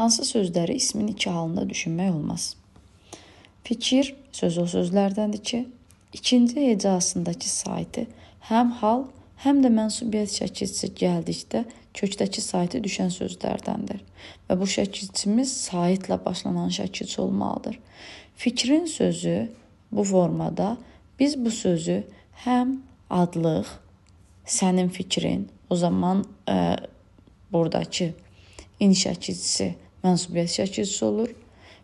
hansı sözləri ismin iki halında düşünmək olmaz. Fikir sözü o sözlərdəndir ki, ikinci hecasındakı saytı həm hal, həm də mənsubiyyət şəkilçisi gəldikdə kökdəki saytı düşən sözlərdəndir və bu şəkilçimiz saytla başlanan şəkilçi olmalıdır. Fikrin sözü bu formada biz bu sözü həm adlıq, sənin fikrin, o zaman ə, e, buradakı iniş şəkilçisi mənsubiyyət şəkilçisi olur.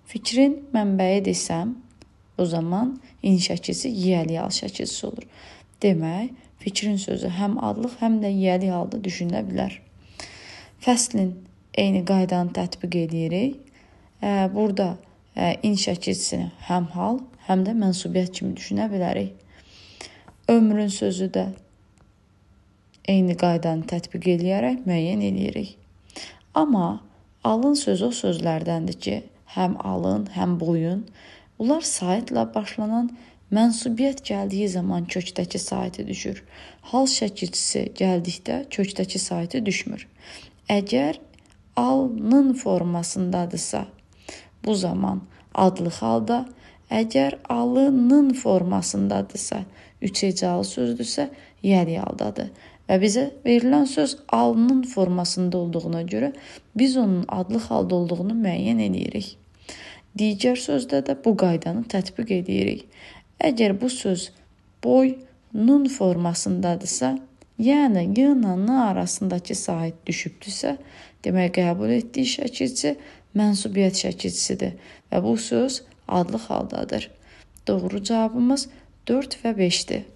Fikrin mənbəyi desəm, o zaman in şəkilçisi yiyəli-yal şəkilçisi olur. Demək, fikrin sözü həm adlıq, həm də yiyəli halda düşünülə bilər. Fəslin eyni qaydanı tətbiq edirik. Burada in şəkilçisini həm hal, həm də mənsubiyyət kimi düşünə bilərik. Ömrün sözü də eyni qaydanı tətbiq eləyərək müəyyən eləyirik. Amma Alın sözü o sözlərdəndir ki, həm alın, həm boyun. Bunlar saitlə başlanan mənsubiyyət gəldiyi zaman kökdəki saitə düşür. Hal şəkilçisi gəldikdə kökdəki saitə düşmür. Əgər alnın formasındadırsa, bu zaman adlı halda Əgər alının formasındadırsa, üç hecalı sözdürsə, yəni haldadır. Və bizə verilən söz alının formasında olduğuna görə biz onun adlı halda olduğunu müəyyən edirik. Digər sözdə də bu qaydanı tətbiq edirik. Əgər bu söz boy nun formasındadırsa, yəni y ilə n arasındakı sahib düşübdüsə, demək qəbul etdiyi şəkilçi mənsubiyyət şəkilçisidir və bu söz adlı xaldadır. Doğru cavabımız 4 və 5-dir.